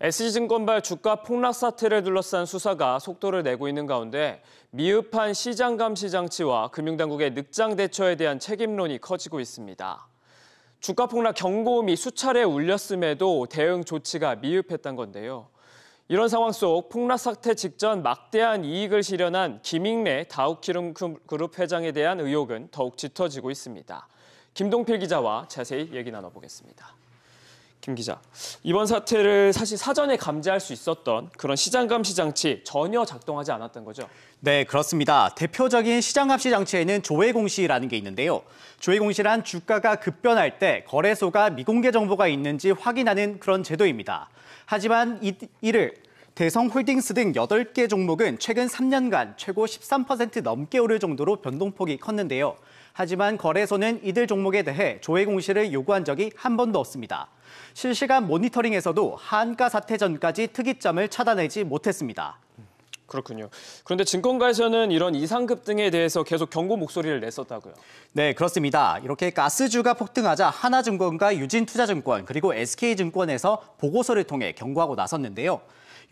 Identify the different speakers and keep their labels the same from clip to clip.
Speaker 1: SG증권발 주가 폭락 사태를 둘러싼 수사가 속도를 내고 있는 가운데 미흡한 시장 감시 장치와 금융당국의 늑장 대처에 대한 책임론이 커지고 있습니다. 주가 폭락 경고음이 수차례 울렸음에도 대응 조치가 미흡했던 건데요. 이런 상황 속 폭락 사태 직전 막대한 이익을 실현한 김익래 다우키름그룹 회장에 대한 의혹은 더욱 짙어지고 있습니다. 김동필 기자와 자세히 얘기 나눠보겠습니다. 김 기자, 이번 사태를 사실 사전에 감지할 수 있었던 그런 시장 감시 장치 전혀 작동하지 않았던 거죠?
Speaker 2: 네, 그렇습니다. 대표적인 시장 감시 장치에는 조회 공시라는 게 있는데요. 조회 공시란 주가가 급변할 때 거래소가 미공개 정보가 있는지 확인하는 그런 제도입니다. 하지만 이, 이를 대성홀딩스 등 8개 종목은 최근 3년간 최고 13% 넘게 오를 정도로 변동폭이 컸는데요. 하지만 거래소는 이들 종목에 대해 조회 공시를 요구한 적이 한 번도 없습니다. 실시간 모니터링에서도 한가 사태 전까지 특이점을 찾아내지 못했습니다.
Speaker 1: 그렇군요. 그런데 증권가에서는 이런 이상급 등에 대해서 계속 경고 목소리를 냈었다고요. 네, 그렇습니다.
Speaker 2: 이렇게 가스주가 폭등하자 하나증권과 유진투자증권 그리고 SK증권에서 보고서를 통해 경고하고 나섰는데요.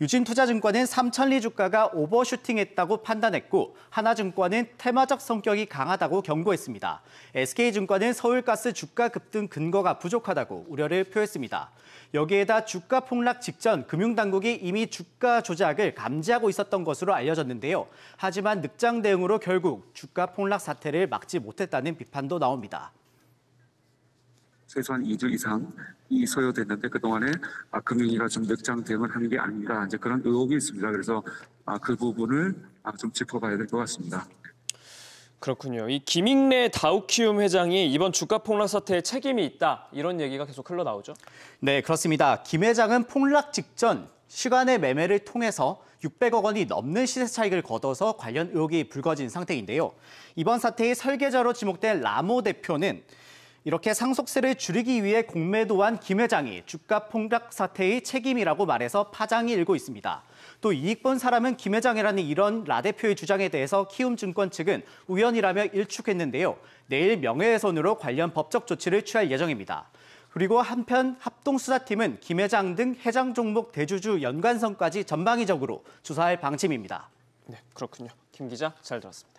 Speaker 2: 유진투자증권은 삼천리 주가가 오버슈팅했다고 판단했고 하나증권은 테마적 성격이 강하다고 경고했습니다. SK증권은 서울가스 주가 급등 근거가 부족하다고 우려를 표했습니다. 여기에다 주가 폭락 직전 금융당국이 이미 주가 조작을 감지하고 있었던 것으로 알려졌는데요. 하지만 늑장 대응으로 결국 주가 폭락 사태를 막지 못했다는 비판도 나옵니다.
Speaker 1: 최소한 2주 이상이 소요됐는데 그동안에 아, 금융위가 좀 늑장대응을 하는 게 아닌가 이제 그런 의혹이 있습니다. 그래서 아, 그 부분을 아, 좀 짚어봐야 될 것 같습니다. 그렇군요. 이 김익래 다우키움 회장이 이번 주가 폭락 사태에 책임이 있다 이런 얘기가 계속 흘러나오죠? 네, 그렇습니다. 김 회장은
Speaker 2: 폭락 직전 시간의 매매를 통해서 600억 원이 넘는 시세 차익을 거둬서 관련 의혹이 불거진 상태인데요. 이번 사태의 설계자로 지목된 라모 대표는 이렇게 상속세를 줄이기 위해 공매도한 김 회장이 주가 폭락 사태의 책임이라고 말해서 파장이 일고 있습니다. 또 이익 본 사람은 김 회장이라는 이런 라 대표의 주장에 대해서 키움증권 측은 우연이라며 일축했는데요. 내일 명예훼손으로 관련 법적 조치를 취할 예정입니다. 그리고 한편 합동수사팀은 김 회장 등해장 종목 대주주 연관성까지 전방위적으로 조사할 방침입니다. 네, 그렇군요. 김 기자 잘 들었습니다.